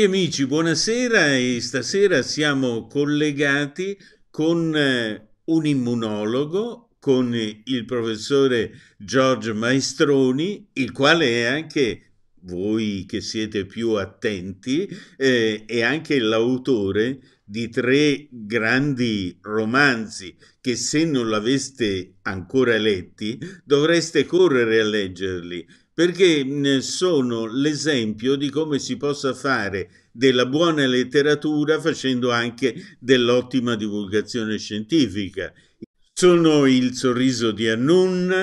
Cari amici, buonasera e stasera siamo collegati con eh, un immunologo, con il professore Giorgio Maestroni, il quale è anche voi che siete più attenti, eh, è anche l'autore di tre grandi romanzi che se non l'aveste ancora letti dovreste correre a leggerli perché sono l'esempio di come si possa fare della buona letteratura facendo anche dell'ottima divulgazione scientifica. Sono il sorriso di Annun,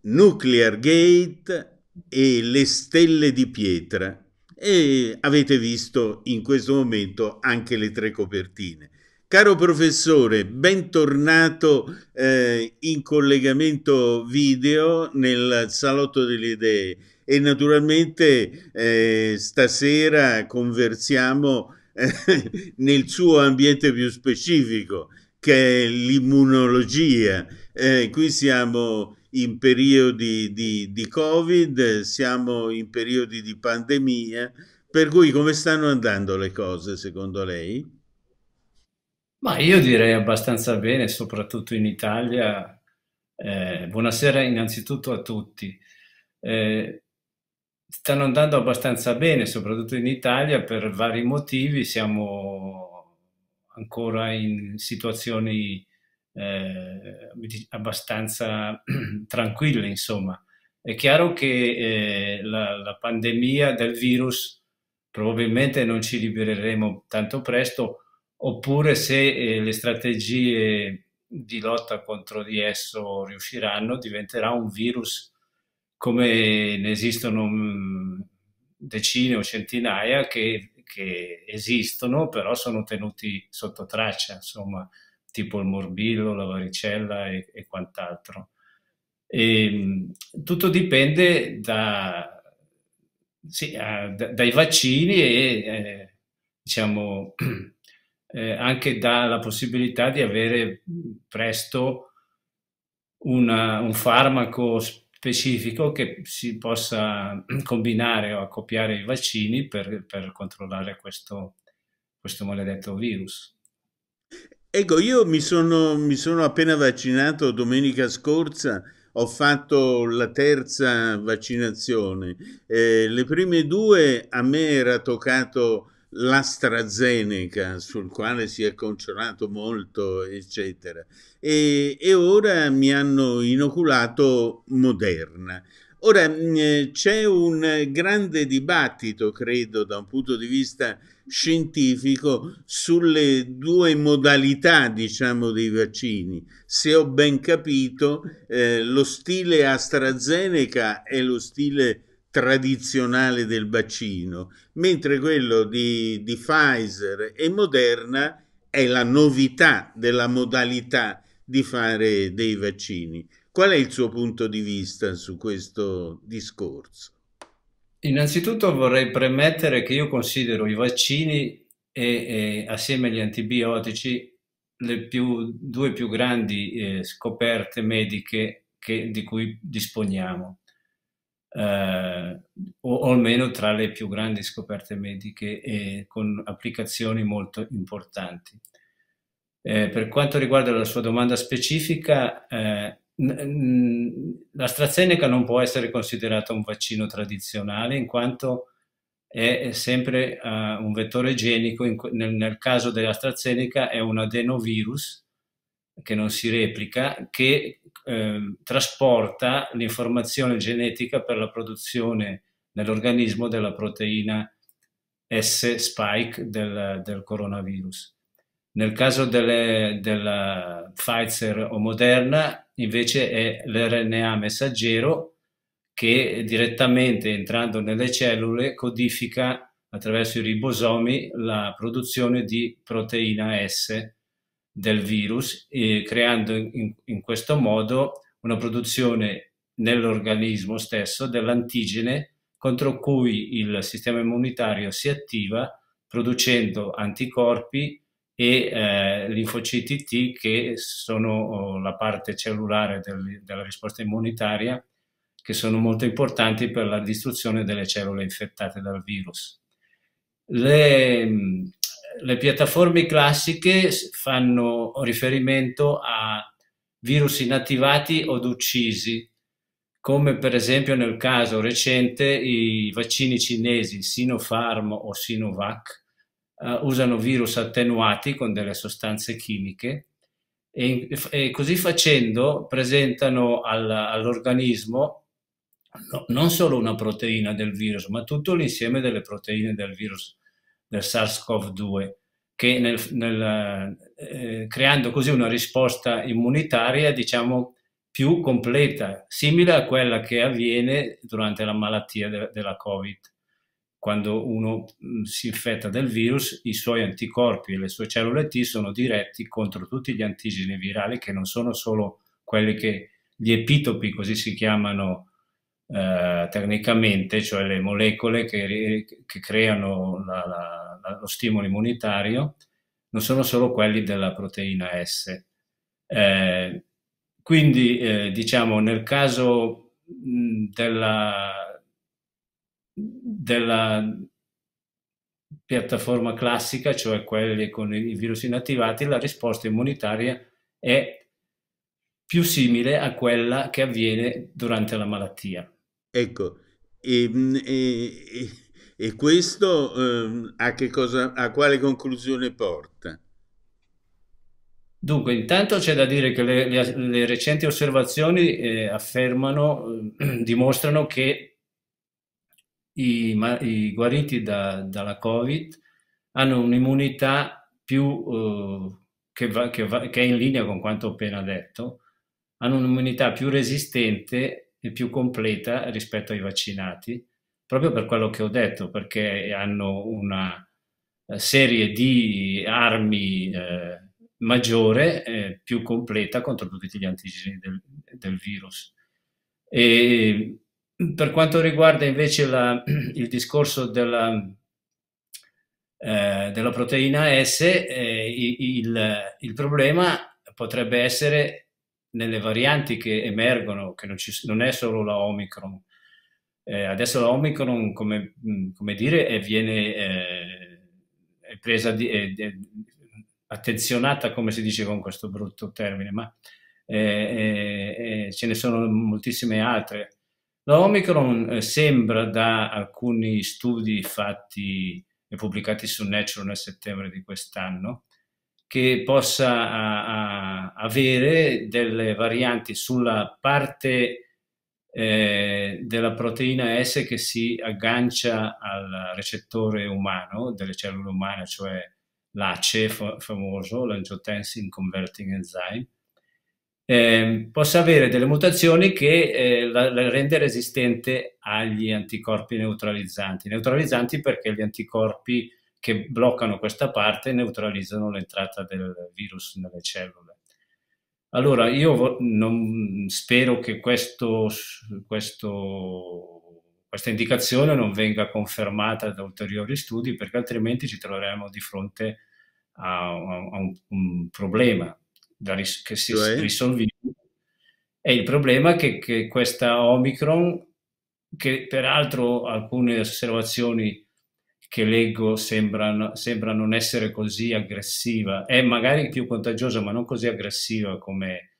Nuclear Gate e le stelle di pietra e avete visto in questo momento anche le tre copertine. Caro professore, bentornato eh, in collegamento video nel Salotto delle Idee e naturalmente eh, stasera conversiamo eh, nel suo ambiente più specifico che è l'immunologia. Eh, qui siamo in periodi di, di Covid, siamo in periodi di pandemia, per cui come stanno andando le cose secondo lei? Ma io direi abbastanza bene, soprattutto in Italia. Eh, buonasera innanzitutto a tutti. Eh, stanno andando abbastanza bene, soprattutto in Italia, per vari motivi. Siamo ancora in situazioni eh, abbastanza tranquille, insomma. È chiaro che eh, la, la pandemia del virus probabilmente non ci libereremo tanto presto oppure se eh, le strategie di lotta contro di esso riusciranno, diventerà un virus come ne esistono mm, decine o centinaia che, che esistono, però sono tenuti sotto traccia, insomma, tipo il morbillo, la varicella e, e quant'altro. E, ehm, tutto dipende da, sì, a, da, dai vaccini e eh, diciamo eh, anche dà la possibilità di avere mm, presto una, eh, un farmaco specifico che si possa mm, combinare o accoppiare i vaccini per, per controllare questo, questo maledetto virus. Ecco, io mi sono, mi sono, appena vaccinato domenica scorsa, ho fatto la terza vaccinazione. Eh, le prime due a me era toccato l'AstraZeneca sul quale si è concentrato molto, eccetera. E, e, ora mi hanno inoculato Moderna. Ora mm, eh, c'è un grande dibattito, credo, da un punto di vista scientifico sulle due modalità, diciamo, dei vaccini. Se ho ben capito, eh, lo stile AstraZeneca e lo stile tradizionale del vaccino, mentre quello di, di Pfizer e Moderna è la novità della modalità di fare dei vaccini. Qual è il suo punto di vista su questo discorso? Innanzitutto vorrei premettere che io considero i vaccini e, e assieme agli antibiotici le più, due più grandi eh, scoperte mediche che, di cui disponiamo eh, o, o, almeno tra le più grandi scoperte mediche e con applicazioni molto importanti. Eh, per quanto riguarda la sua domanda specifica, eh, l'AstraZeneca non può essere considerata un vaccino tradizionale in quanto è sempre uh, un vettore genico, in, nel, nel, caso dell'AstraZeneca è un adenovirus che non si replica, che Ehm, trasporta l'informazione genetica per la produzione nell'organismo della proteina S-spike del, del, coronavirus. Nel caso delle, della Pfizer o Moderna invece è l'RNA messaggero che direttamente entrando nelle cellule codifica attraverso i ribosomi la produzione di proteina S del virus, eh, creando in, in, questo modo una produzione nell'organismo stesso dell'antigene contro cui il sistema immunitario si attiva producendo anticorpi e eh, linfociti T che sono oh, la parte cellulare del, della risposta immunitaria che sono molto importanti per la distruzione delle cellule infettate dal virus. Le, le piattaforme classiche fanno riferimento a virus inattivati od uccisi, come per esempio nel caso recente i vaccini cinesi Sinopharm o Sinovac uh, usano virus attenuati con delle sostanze chimiche e, e così facendo presentano al, all'organismo no, non solo una proteina del virus, ma tutto l'insieme delle proteine del virus del SARS-CoV-2, che nel, nel, eh, creando così una risposta immunitaria, diciamo, più completa, simile a quella che avviene durante la malattia de della Covid. Quando uno mh, mm, si infetta del virus, i suoi anticorpi e le sue cellule T sono diretti contro tutti gli antigeni virali, che non sono solo quelli che gli epitopi, così si chiamano eh, tecnicamente, cioè le molecole che, che creano la, la la, lo stimolo immunitario non sono solo quelli della proteina S. Eh, quindi, eh, diciamo, nel caso della, della, piattaforma classica, cioè quelli con i virus inattivati, la risposta immunitaria è più simile a quella che avviene durante la malattia. Ecco, e, e, e e questo eh, a, cosa, a quale conclusione porta? Dunque, intanto c'è da dire che le, le, le recenti osservazioni eh, affermano, eh, dimostrano che i, ma, i guariti da, dalla Covid hanno un'immunità più eh, che, va, che, va, che, è in linea con quanto ho appena detto, hanno un'immunità più resistente e più completa rispetto ai vaccinati proprio per quello che ho detto, perché hanno una eh, serie di armi eh, maggiore, eh, più completa contro tutti gli antigeni del, del virus. E per quanto riguarda invece la, il discorso della, eh, della proteina S, eh, il, il problema potrebbe essere nelle varianti che emergono, che non, ci, non è solo la Omicron, eh, adesso l'Omicron, come, mm, come dire, eh, viene eh, presa di, eh, attenzionata, come si dice con questo brutto termine, ma eh, eh, ce ne sono moltissime altre. L'Omicron sembra da alcuni studi fatti e pubblicati su Nature nel settembre di quest'anno, che possa a, a avere delle varianti sulla parte eh, della proteina S che si aggancia al recettore umano delle cellule umane, cioè l'ACE famoso, l'angiotensin converting enzyme, eh, possa avere delle mutazioni che eh, la, la, rende resistente agli anticorpi neutralizzanti. Neutralizzanti perché gli anticorpi che bloccano questa parte neutralizzano l'entrata del virus nelle cellule. Allora, io non, spero che questo, questo, questa indicazione non venga confermata da ulteriori studi, perché altrimenti ci troveremo di fronte a, a, a un, un, problema ris, che si cioè? risolviva. E il problema è che, che questa Omicron, che peraltro alcune osservazioni che leggo sembra, sembra non essere così aggressiva, è magari più contagiosa ma non così aggressiva come,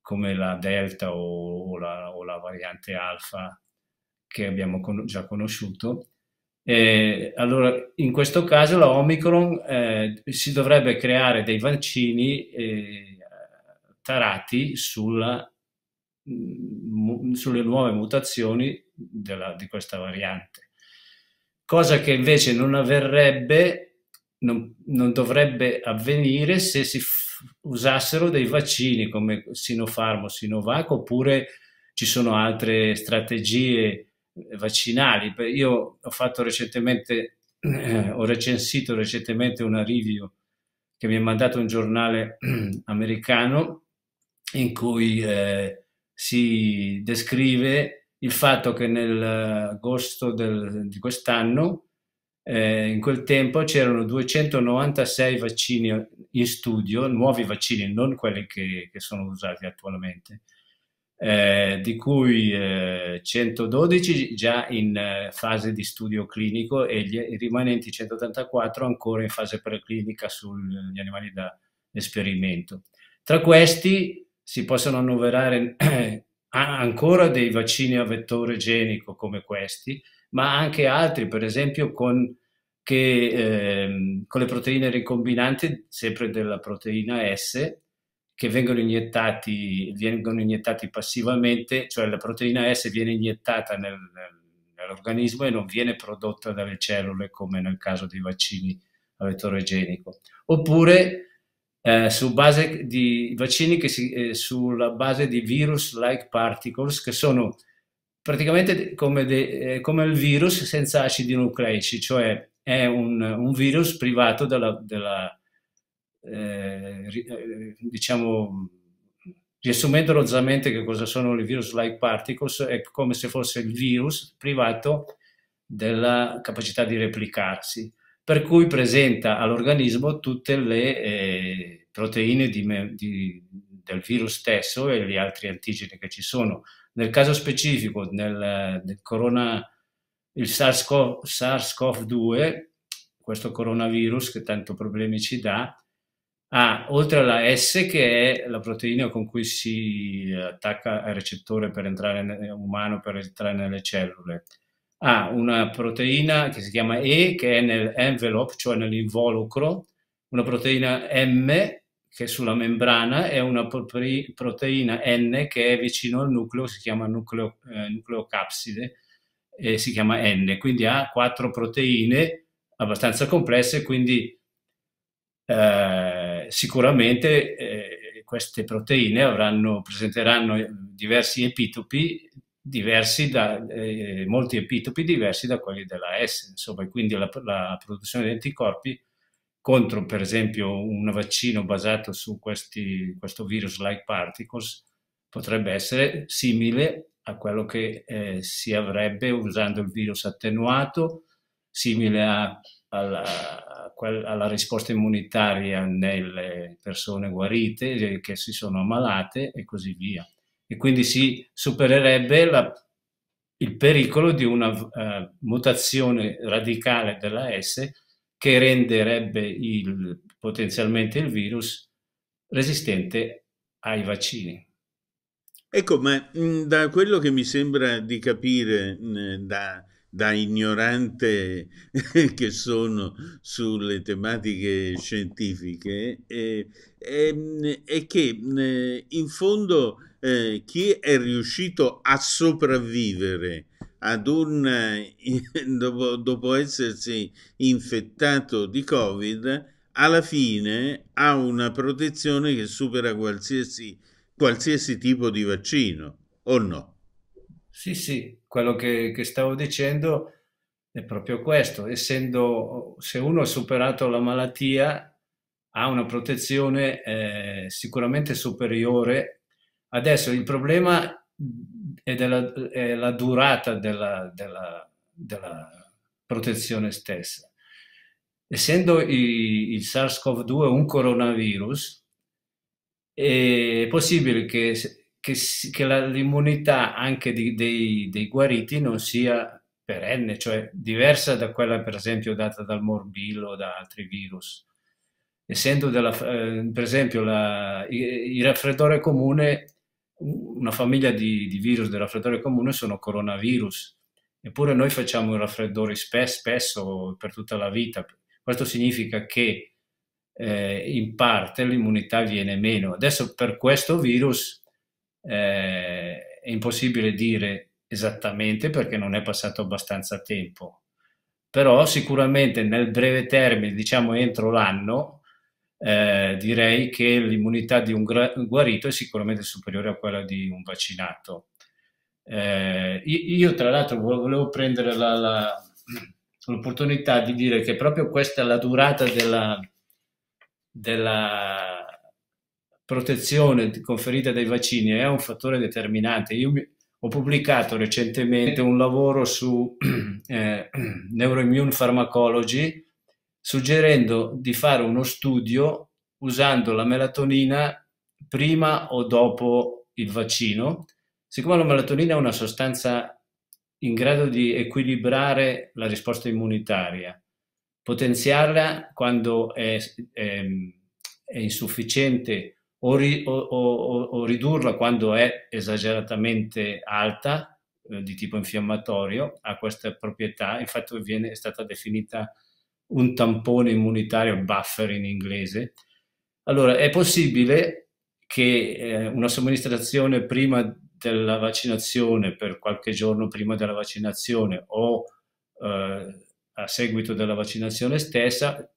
come la delta o, o, la, o la variante alfa che abbiamo con già conosciuto. Eh, allora, in questo caso la Omicron eh, si dovrebbe creare dei vaccini eh, tarati sulla, mh, mm, sulle nuove mutazioni della, di questa variante cosa che invece non avverrebbe, non, non dovrebbe avvenire se si usassero dei vaccini come Sinopharm o Sinovac oppure ci sono altre strategie eh, vaccinali. Io ho fatto recentemente, eh, ho recensito recentemente una review che mi ha mandato un giornale americano in cui eh, si descrive il fatto che nell'agosto eh, di quest'anno, eh, in quel tempo, c'erano 296 vaccini in studio, nuovi vaccini, non quelli che, che sono usati attualmente, eh, di cui eh, 112 già in eh, fase di studio clinico e gli, i rimanenti 184 ancora in fase preclinica sugli animali da esperimento. Tra questi si possono annoverare eh, ancora dei vaccini a vettore genico come questi, ma anche altri, per esempio con, che, eh, con le proteine ricombinanti, sempre della proteina S, che vengono iniettati, vengono iniettati passivamente, cioè la proteina S viene iniettata nel, nell'organismo e non viene prodotta dalle cellule come nel caso dei vaccini a vettore genico. Oppure eh, su base di vaccini che si, eh, sulla base di virus-like particles, che sono praticamente come, de, eh, come, il virus senza acidi nucleici, cioè è un, un virus privato della, della eh, eh, diciamo, riassumendo rozzamente che cosa sono i virus-like particles, è come se fosse il virus privato della capacità di replicarsi per cui presenta all'organismo tutte le eh, proteine di, di, del virus stesso e gli altri antigeni che ci sono. Nel caso specifico, nel, nel corona, il SARS-CoV-2, questo coronavirus che tanto problemi ci dà, ha oltre alla S che è la proteina con cui si attacca al recettore per entrare nel, umano per entrare nelle cellule ha una proteina che si chiama E che è nell'envelope, cioè nell'involucro, una proteina M che è sulla membrana e una proteina N che è vicino al nucleo, si chiama nucleo, eh, nucleocapside e si chiama N. Quindi ha quattro proteine abbastanza complesse, quindi eh, sicuramente eh, queste proteine avranno, presenteranno diversi epitopi diversi da eh, molti epitopi diversi da quelli della S, insomma, quindi la, la, produzione di anticorpi contro, per esempio, un vaccino basato su questi, questo virus-like particles potrebbe essere simile a quello che eh, si avrebbe usando il virus attenuato, simile a, alla, alla risposta immunitaria nelle persone guarite eh, che si sono ammalate e così via e quindi si supererebbe la, il pericolo di una uh, mutazione radicale della S che renderebbe il, potenzialmente il virus resistente ai vaccini. Ecco, ma mm, da quello che mi sembra di capire mm, da, da ignorante che sono sulle tematiche scientifiche, è, eh, è, ehm, è che mm, in fondo eh, chi è riuscito a sopravvivere ad un, eh, dopo, dopo essersi infettato di Covid, alla fine ha una protezione che supera qualsiasi, qualsiasi tipo di vaccino, o no? Sì, sì, quello che, che stavo dicendo è proprio questo, essendo se uno ha superato la malattia ha una protezione eh, sicuramente superiore Adesso il problema è, della, è la durata della, della, della protezione stessa. Essendo il, SARS-CoV-2 un coronavirus, è possibile che, che, che l'immunità anche di, dei, dei guariti non sia perenne, cioè diversa da quella per esempio data dal morbillo o da altri virus essendo della, eh, per esempio la, il, il raffreddore comune una famiglia di, di virus del raffreddore comune sono coronavirus, eppure noi facciamo il raffreddore spesso, spesso per tutta la vita. Questo significa che eh, in parte l'immunità viene meno. Adesso per questo virus eh, è impossibile dire esattamente perché non è passato abbastanza tempo, però sicuramente nel breve termine, diciamo entro l'anno, eh, direi che l'immunità di un guarito è sicuramente superiore a quella di un vaccinato. Eh, io tra l'altro volevo prendere la, la, l'opportunità di dire che proprio questa è la durata della, della protezione conferita dai vaccini è un fattore determinante. Io mi, ho pubblicato recentemente un lavoro su eh, Neuroimmune Pharmacology suggerendo di fare uno studio usando la melatonina prima o dopo il vaccino. Siccome la melatonina è una sostanza in grado di equilibrare la risposta immunitaria, potenziarla quando è, è, è insufficiente o, ri, o, o, o, ridurla quando è esageratamente alta, eh, di tipo infiammatorio, ha questa proprietà, infatti viene, è stata definita un tampone immunitario, buffer in inglese. Allora, è possibile che eh, una somministrazione prima della vaccinazione, per qualche giorno prima della vaccinazione o eh, a seguito della vaccinazione stessa,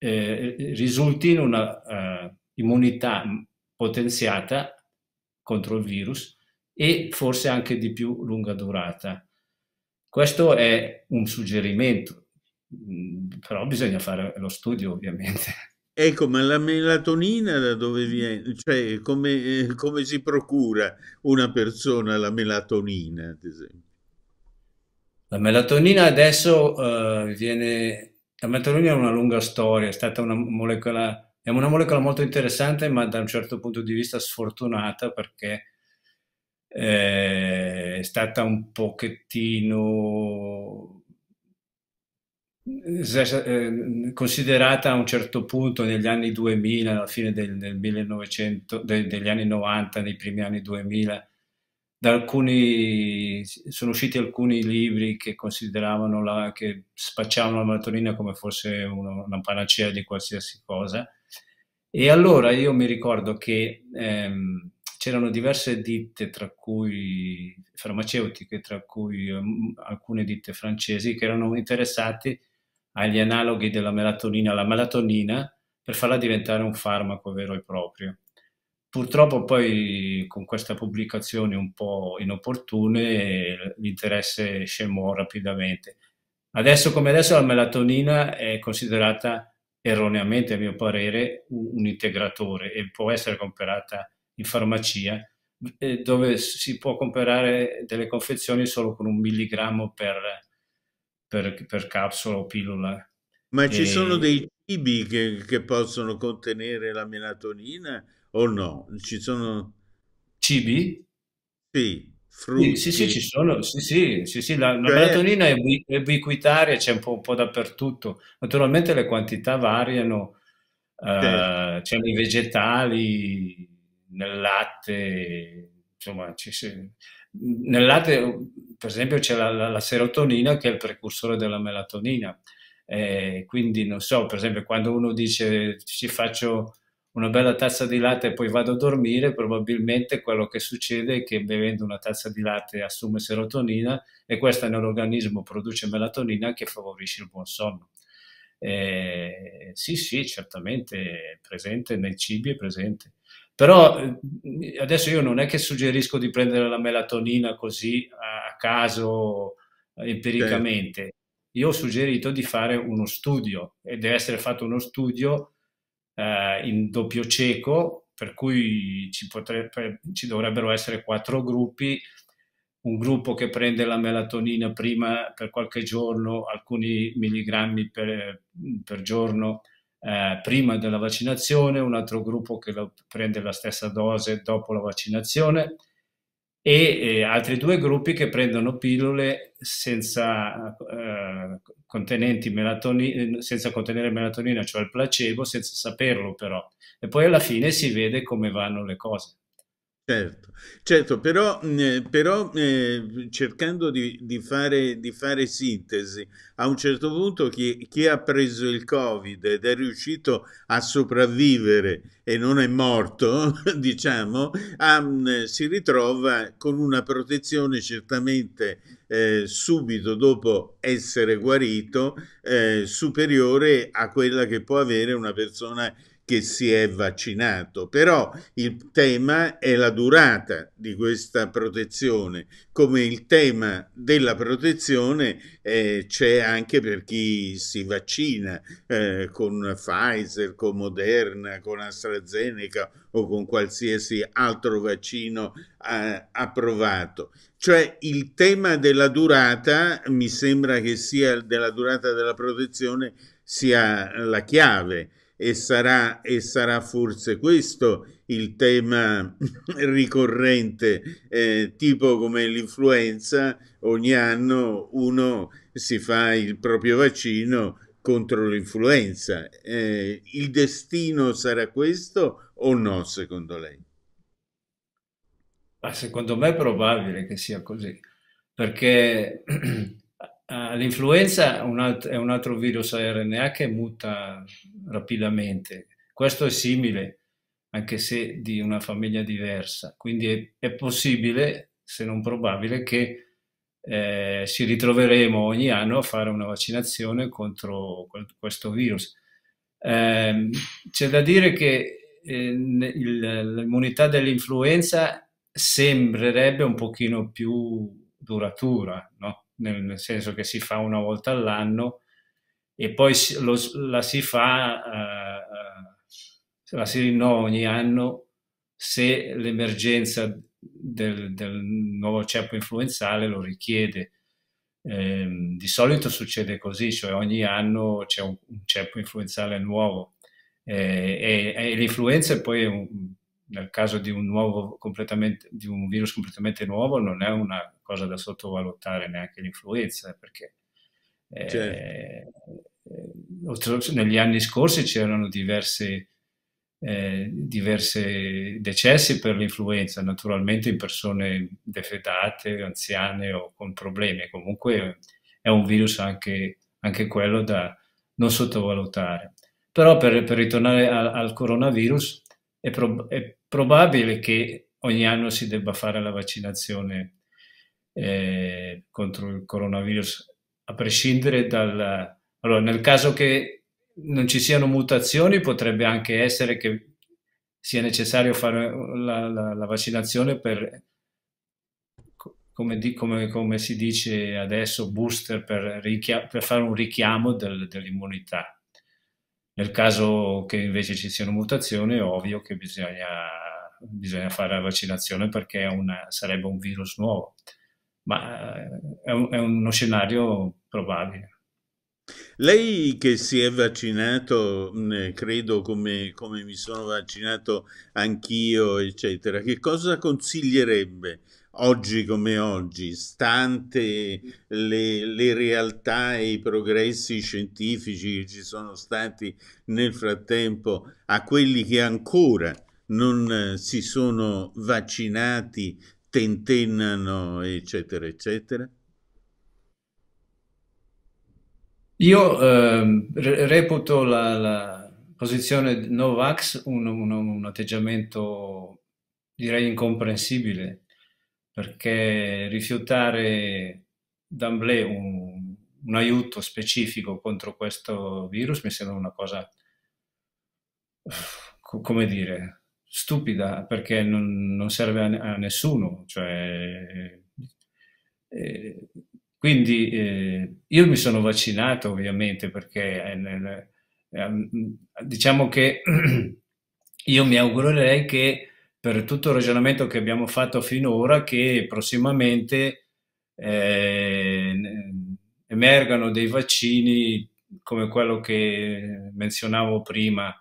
eh, risulti in una eh, immunità potenziata contro il virus e forse anche di più lunga durata. Questo è un suggerimento, Mhmm, però bisogna fare lo studio ovviamente. Ecco, ma la melatonina da dove viene? Cioè, come, come si procura una persona la melatonina, ad esempio? La melatonina adesso uh, viene... La melatonina è una lunga storia, è stata una molecola... È una molecola molto interessante, ma da un certo punto di vista sfortunata perché eh, è stata un pochettino Ehm, considerata a un certo punto negli anni 2000, alla fine del, del 1900, de, degli anni 90, nei primi anni 2000, da alcuni, sono usciti alcuni libri che consideravano la, che spacciavano la melatonina come fosse uno, una panacea di qualsiasi cosa. E allora io mi ricordo che ehm, c'erano diverse ditte, tra cui farmaceutiche, tra cui um, alcune ditte francesi, che erano interessate agli analoghi della melatonina, la melatonina, per farla diventare un farmaco vero e proprio. Purtroppo poi con queste pubblicazioni un po' inopportune l'interesse scemò rapidamente. Adesso come adesso la melatonina è considerata erroneamente a mio parere un integratore e può essere comprata in farmacia eh, dove si può comprare delle confezioni solo con un milligrammo per per, per capsula o pillola. Ma e... ci sono dei cibi che, che, possono contenere la melatonina o no? Ci sono... Cibi? Sì, frutti. Sì, sì, sì ci sono. Sì, sì, sì, sì la, cioè... la, melatonina è ubiquitaria, c'è un, un po', dappertutto. Naturalmente le quantità variano, eh, certo. uh, c'è nei vegetali, nel latte, insomma, ci, nel latte, per esempio, c'è la, la, la, serotonina che è il precursore della melatonina. Eh, quindi, non so, per esempio, quando uno dice ci faccio una bella tazza di latte e poi vado a dormire, probabilmente quello che succede è che bevendo una tazza di latte assume serotonina e questa nell'organismo produce melatonina che favorisce il buon sonno. Eh, sì, sì, certamente presente nei cibi, è presente. Però eh, adesso io non è che suggerisco di prendere la melatonina così a caso, eh, empiricamente. Certo. Io ho suggerito di fare uno studio e deve essere fatto uno studio eh, in doppio cieco, per cui ci, potrebbe, ci dovrebbero essere quattro gruppi un gruppo che prende la melatonina prima per qualche giorno, alcuni milligrammi per, per giorno eh, prima della vaccinazione, un altro gruppo che la, prende la stessa dose dopo la vaccinazione e eh, altri due gruppi che prendono pillole senza, eh, melatonina, senza contenere melatonina, cioè il placebo, senza saperlo però. E poi alla fine si vede come vanno le cose. Certo, certo, però, eh, però eh, cercando di, di, fare, di, fare, sintesi, a un certo punto chi, chi, ha preso il Covid ed è riuscito a sopravvivere e non è morto, diciamo, ha, si ritrova con una protezione certamente eh, subito dopo essere guarito eh, superiore a quella che può avere una persona che si è vaccinato, però il tema è la durata di questa protezione, come il tema della protezione eh, c'è anche per chi si vaccina eh, con Pfizer, con Moderna, con AstraZeneca o con qualsiasi altro vaccino eh, approvato. Cioè il tema della durata, mi sembra che sia della durata della protezione, sia la chiave e sarà, e sarà forse questo il tema ricorrente, eh, tipo come l'influenza, ogni anno uno si fa il proprio vaccino contro l'influenza. Eh, il destino sarà questo o no, secondo lei? Ma secondo me è probabile che sia così, perché Eh, l'influenza è un, altro, virus a RNA che muta rapidamente. Questo è simile, anche se di una famiglia diversa. Quindi è, è possibile, se non probabile, che eh, ci ritroveremo ogni anno a fare una vaccinazione contro questo virus. Eh, c'è da dire che eh, l'immunità dell'influenza sembrerebbe un pochino più duratura, no? nel senso che si fa una volta all'anno e poi lo, la si fa, eh, eh la si rinnova ogni anno se l'emergenza del, del, nuovo ceppo influenzale lo richiede. Eh, di solito succede così, cioè ogni anno c'è un, un, ceppo influenzale nuovo eh, e, e l'influenza è poi un, nel caso di un, di un, virus completamente nuovo non è una cosa da sottovalutare neanche l'influenza, perché eh, certo. eh, negli anni scorsi c'erano diversi, eh, diversi decessi per l'influenza, naturalmente in persone defetate, anziane o con problemi, comunque è un virus anche, anche quello da non sottovalutare. Però per, per ritornare a, al coronavirus, è, probabile che ogni anno si debba fare la vaccinazione eh, contro il coronavirus, a prescindere dal... Allora, nel caso che non ci siano mutazioni, potrebbe anche essere che sia necessario fare la, la, la vaccinazione per, come, di, come, come, si dice adesso, booster per, per fare un richiamo del, dell'immunità. Nel caso che invece ci siano mutazioni è ovvio che bisogna, bisogna fare la vaccinazione perché una, sarebbe un virus nuovo, ma eh, è, un, è uno scenario probabile. Lei che si è vaccinato, credo come, come mi sono vaccinato anch'io, eccetera, che cosa consiglierebbe oggi come oggi, stante le, le, realtà e i progressi scientifici che ci sono stati nel frattempo, a quelli che ancora non eh, si sono vaccinati, tentennano, eccetera, eccetera? Io eh, reputo la, la, posizione Novax un, un, un atteggiamento direi incomprensibile perché rifiutare d'amblè un, un aiuto specifico contro questo virus mi sembra una cosa, come dire, stupida, perché non, non serve a, a, nessuno. Cioè, eh, quindi eh, io mi sono vaccinato ovviamente perché eh, eh diciamo che io mi augurerei che per tutto il ragionamento che abbiamo fatto finora che prossimamente eh, emergano dei vaccini come quello che menzionavo prima,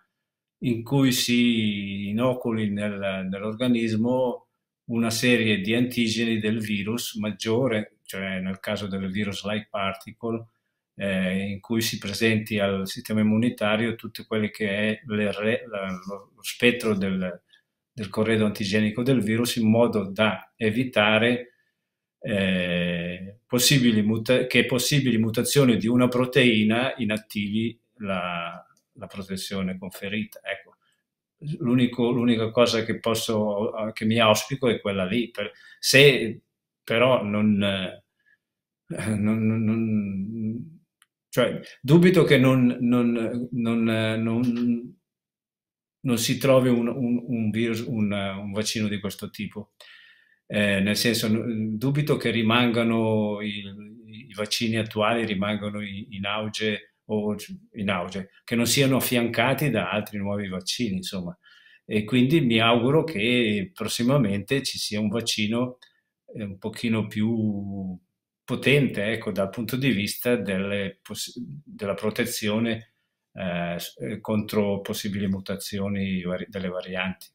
in cui si inoculi nel, nell'organismo una serie di antigeni del virus maggiore, cioè nel caso del virus like particle, eh, in cui si presenti al sistema immunitario tutto quello che è le, lo spettro del, del corredo antigenico del virus in modo da evitare eh, possibili che possibili mutazioni di una proteina inattivi la, la protezione conferita. Ecco, l'unica cosa che, posso, che mi auspico è quella lì. Per, se però non, eh, non, non cioè, dubito che non, non, non non si trovi un, un, un, virus, un vaccino di questo tipo. Eh, nel senso, dubito che rimangano i, i vaccini attuali, rimangano in auge o in auge, che non siano affiancati da altri nuovi vaccini, insomma. E quindi mi auguro che prossimamente ci sia un vaccino eh, un pochino più potente, ecco, dal punto di vista delle, della protezione eh, eh, contro possibili mutazioni delle varianti.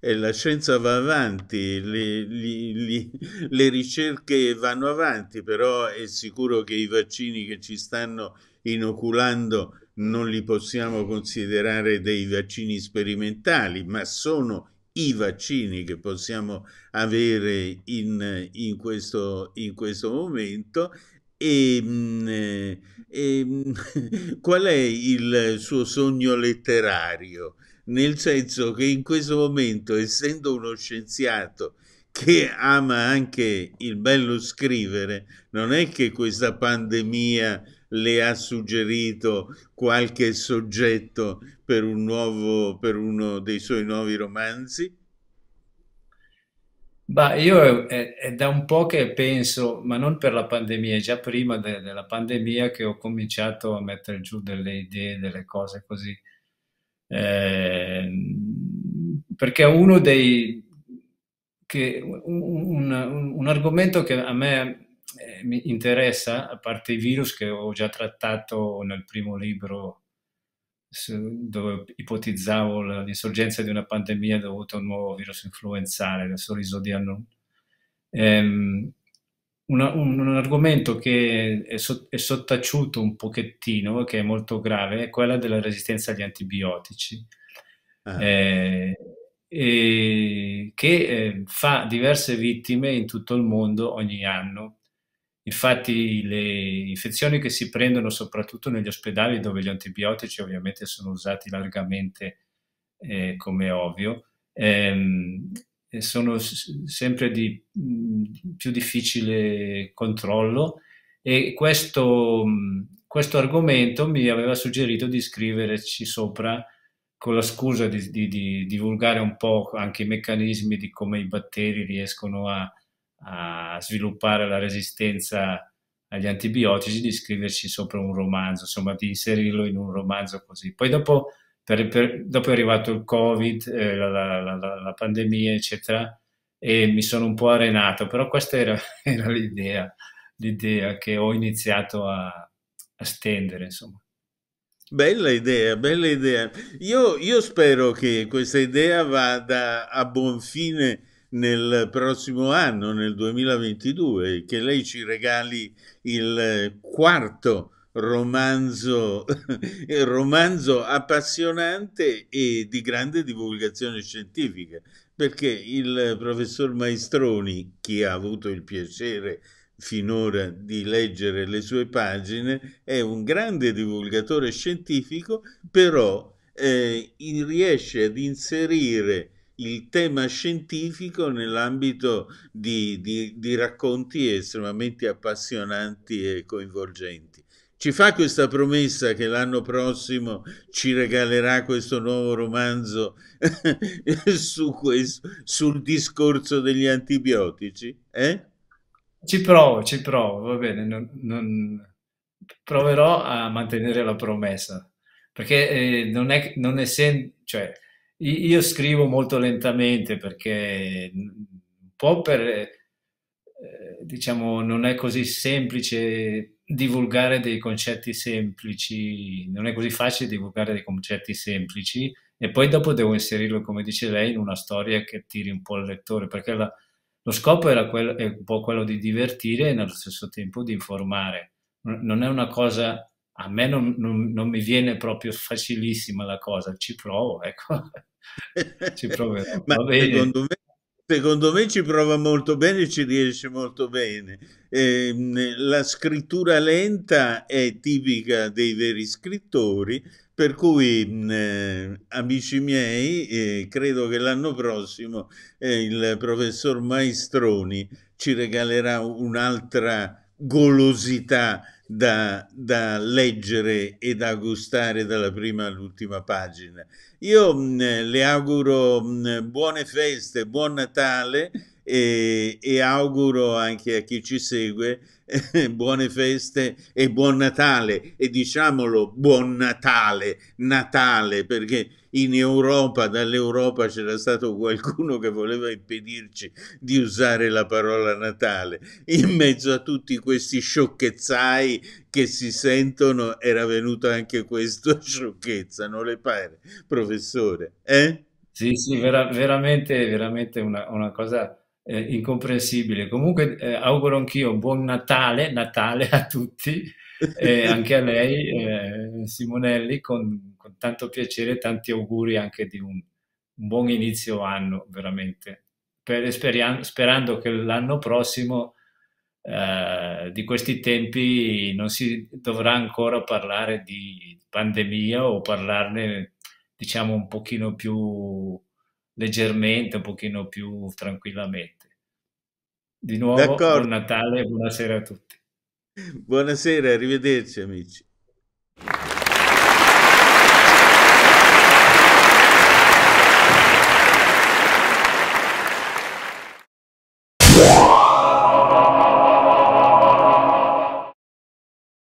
E la scienza va avanti, le, le, le ricerche vanno avanti, però è sicuro che i vaccini che ci stanno inoculando non li possiamo considerare dei vaccini sperimentali, ma sono i vaccini che possiamo avere in, in, questo, in questo momento e, mm, eh, e, mm, qual è il suo sogno letterario? Nel senso che in questo momento, essendo uno scienziato che ama anche il bello scrivere, non è che questa pandemia le ha suggerito qualche soggetto per, un nuovo, per uno dei suoi nuovi romanzi? Bah, io è, è da un po' che penso, ma non per la pandemia, è già prima de- della pandemia che ho cominciato a mettere giù delle idee, delle cose così. Ehm, perché uno dei, che- un, un- un argomento che a me eh, interessa, a parte i virus che ho già trattato nel primo libro dove ipotizzavo l'insorgenza di una pandemia dovuta a un nuovo virus influenzale, il sorriso di Annon. Ehm, um, un, un, argomento che è, so, è, sottaciuto un pochettino, che è molto grave, è quella della resistenza agli antibiotici, ah. eh, e, che eh, fa diverse vittime in tutto il mondo ogni anno. Infatti le infezioni che si prendono soprattutto negli ospedali dove gli antibiotici ovviamente sono usati largamente eh, come ovvio, ehm, sono sempre di mh, più difficile controllo e questo, mh, questo, argomento mi aveva suggerito di scriverci sopra con la scusa di, di, di divulgare un po' anche i meccanismi di come i batteri riescono a, a sviluppare la resistenza agli antibiotici, di scriverci sopra un romanzo, insomma di inserirlo in un romanzo così. Poi dopo, per, per, dopo è arrivato il Covid, eh, la, la, la, la, pandemia, eccetera, e mi sono un po' arenato, però questa era, era l'idea, l'idea che ho iniziato a, a stendere, insomma. Bella idea, bella idea. Io, io, spero che questa idea vada a buon fine nel prossimo anno, nel 2022, che lei ci regali il eh, quarto romanzo, romanzo appassionante e di grande divulgazione scientifica, perché il professor Maestroni, chi ha avuto il piacere finora di leggere le sue pagine, è un grande divulgatore scientifico, però eh, riesce ad inserire il tema scientifico nell'ambito di, di, di racconti estremamente appassionanti e coinvolgenti ci fa questa promessa che l'anno prossimo ci regalerà questo nuovo romanzo su questo, sul discorso degli antibiotici? Eh? Ci provo, ci provo, va bene, non, non... proverò a mantenere la promessa, perché eh, non, è, non essendo, cioè, io scrivo molto lentamente perché un po' per, eh, diciamo, non è così semplice divulgare dei concetti semplici, non è così facile divulgare dei concetti semplici e poi dopo devo inserirlo, come dice lei, in una storia che attiri un po' il lettore, perché la, lo scopo era quel, è un po' quello di divertire e nello stesso tempo di informare. Non è una cosa, a me non, non, non mi viene proprio facilissima la cosa, ci provo, ecco. ci proverò. Ma secondo me secondo me ci prova molto bene, ci riesce molto bene. Eh, la scrittura lenta è tipica dei veri scrittori, per cui eh, amici miei, eh, credo che l'anno prossimo eh, il professor Maestroni ci regalerà un'altra golosità da, da, leggere e da gustare dalla prima all'ultima pagina. Io mh, mm, le auguro mh, mm, buone feste, buon Natale e, e, auguro anche a chi ci segue eh, buone feste e buon Natale e diciamolo buon Natale, Natale perché in Europa, dall'Europa c'era stato qualcuno che voleva impedirci di usare la parola Natale. In mezzo a tutti questi sciocchezzai che si sentono era venuta anche questa sciocchezza, non le pare, professore? Eh? Sì, sì, vera- veramente, veramente una, una cosa... Eh, incomprensibile. Comunque eh, auguro anch'io buon Natale, Natale a tutti, eh, anche a lei eh, Simonelli con con tanto piacere tanti auguri anche di un, un buon inizio anno, veramente, per, speria, sperando che l'anno prossimo eh, di questi tempi non si dovrà ancora parlare di pandemia o parlarne diciamo un pochino più leggermente, un pochino più tranquillamente. Di nuovo, buon Natale e buonasera a tutti. Buonasera, arrivederci amici.